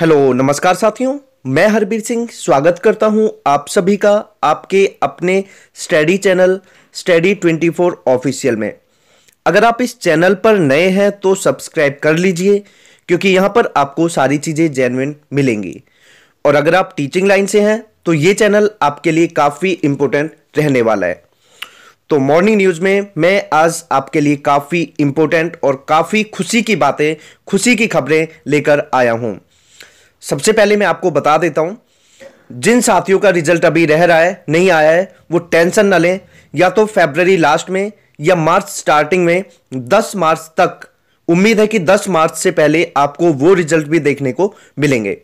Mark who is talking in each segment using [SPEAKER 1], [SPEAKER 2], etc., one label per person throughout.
[SPEAKER 1] hello नमस्कार साथियों मैं हरबीर सिंह स्वागत करता हूं आप सभी का आपके अपने स्टडी चैनल स्टडी 24 ऑफिशियल में अगर आप इस चैनल पर नए हैं तो सब्सक्राइब कर लीजिए क्योंकि यहां पर आपको सारी चीज़ें जेनविन मिलेंगी और अगर आप टीचिंग लाइन से हैं तो ये चैनल आपके लिए काफ़ी इम्पोर्टेंट रहने वाला है तो मॉर्निंग न्यूज़ में मैं आज आपके लिए काफ़ी इम्पोर्टेंट और काफ़ी खुशी की बातें खुशी की खबरें लेकर आया हूँ सबसे पहले मैं आपको बता देता हूं जिन साथियों का रिजल्ट अभी रह रहा है नहीं आया है वो टेंशन ना लें या तो फेबररी लास्ट में या मार्च स्टार्टिंग में 10 मार्च तक उम्मीद है कि 10 मार्च से पहले आपको वो रिजल्ट भी देखने को मिलेंगे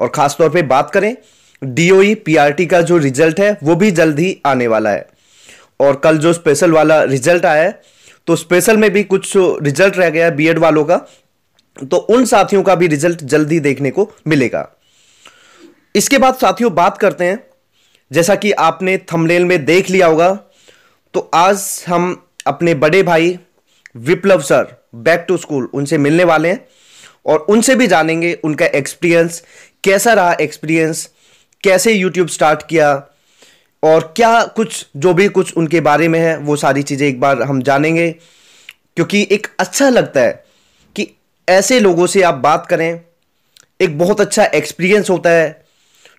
[SPEAKER 1] और ख़ासतौर पे बात करें डीओई पीआरटी e, का जो रिजल्ट है वो भी जल्द ही आने वाला है और कल जो स्पेशल वाला रिजल्ट आया है तो स्पेशल में भी कुछ रिजल्ट रह गया बीएड वालों का तो उन साथियों का भी रिजल्ट जल्दी देखने को मिलेगा इसके बाद साथियों बात करते हैं जैसा कि आपने थमलेल में देख लिया होगा तो आज हम अपने बड़े भाई Viplav sir back to school उनसे मिलने वाले हैं और उनसे भी जानेंगे उनका एक्सपीरियंस कैसा रहा एक्सपीरियंस कैसे यूट्यूब स्टार्ट किया और क्या कुछ जो भी कुछ उनके बारे में है वो सारी चीज़ें एक बार हम जानेंगे क्योंकि एक अच्छा लगता है ऐसे लोगों से आप बात करें एक बहुत अच्छा एक्सपीरियंस होता है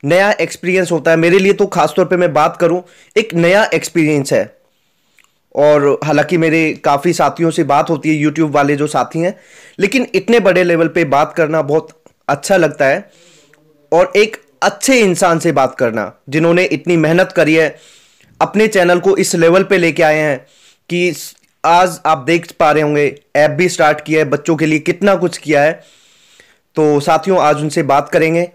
[SPEAKER 1] नया एक्सपीरियंस होता है मेरे लिए तो खासतौर पे मैं बात करूं एक नया एक्सपीरियंस है और हालांकि मेरे काफ़ी साथियों से बात होती है यूट्यूब वाले जो साथी हैं लेकिन इतने बड़े लेवल पे बात करना बहुत अच्छा लगता है और एक अच्छे इंसान से बात करना जिन्होंने इतनी मेहनत करी है अपने चैनल को इस लेवल पे लेके आए हैं कि आज आप देख पा रहे होंगे ऐप भी स्टार्ट किया है बच्चों के लिए कितना कुछ किया है तो साथियों आज उनसे बात करेंगे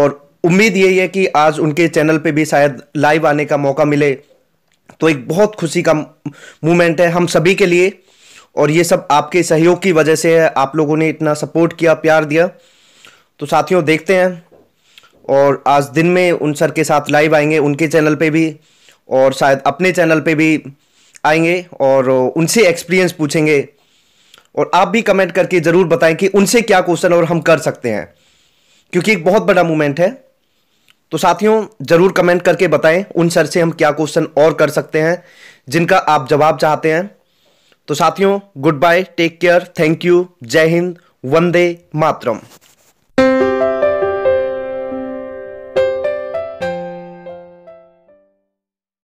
[SPEAKER 1] और उम्मीद यही है कि आज उनके चैनल पे भी शायद लाइव आने का मौका मिले तो एक बहुत खुशी का मोमेंट है हम सभी के लिए और ये सब आपके सहयोग की वजह से है आप लोगों ने इतना सपोर्ट किया प्यार दिया तो साथियों देखते हैं और आज दिन में उन सर के साथ लाइव आएंगे उनके चैनल पे भी और शायद अपने चैनल पे भी आएंगे और उनसे एक्सपीरियंस पूछेंगे और आप भी कमेंट करके ज़रूर बताएं कि उनसे क्या क्वेश्चन और हम कर सकते हैं क्योंकि एक बहुत बड़ा मूवमेंट है तो साथियों ज़रूर कमेंट करके बताएं उन सर से हम क्या क्वेश्चन और कर सकते हैं जिनका आप जवाब चाहते हैं तो साथियों goodbye take care thank you जय हिंद वंदे मातरम